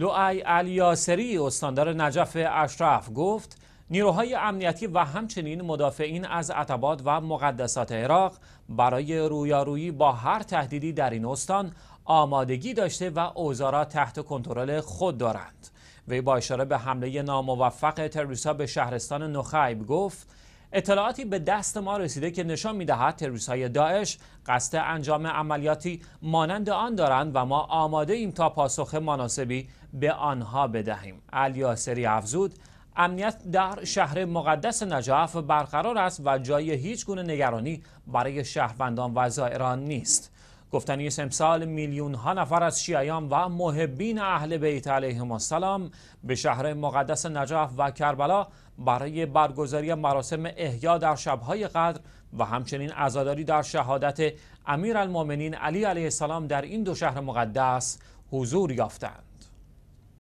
لوعی الیاسری استاندار نجف اشرف گفت نیروهای امنیتی و همچنین مدافعین از عتبات و مقدسات عراق برای رویارویی با هر تهدیدی در این استان آمادگی داشته و اوزارا تحت کنترل خود دارند وی با اشاره به حمله ناموفق تروریستها به شهرستان نخیب گفت اطلاعاتی به دست ما رسیده که نشان میدهد تروریست های داعش قصد انجام عملیاتی مانند آن دارند و ما آماده ایم تا پاسخ مناسبی به آنها بدهیم الیاسری افزود امنیت در شهر مقدس نجاف برقرار است و جای هیچ گونه نگرانی برای شهروندان و زائران نیست گفتنی امسال میلیون ها نفر از شیعیان و محبین اهل بیت علیهم السلام به شهر مقدس نجف و کربلا برای برگزاری مراسم احیا در شبهای قدر و همچنین عزاداری در شهادت امیر علی علیه السلام در این دو شهر مقدس حضور یافتند.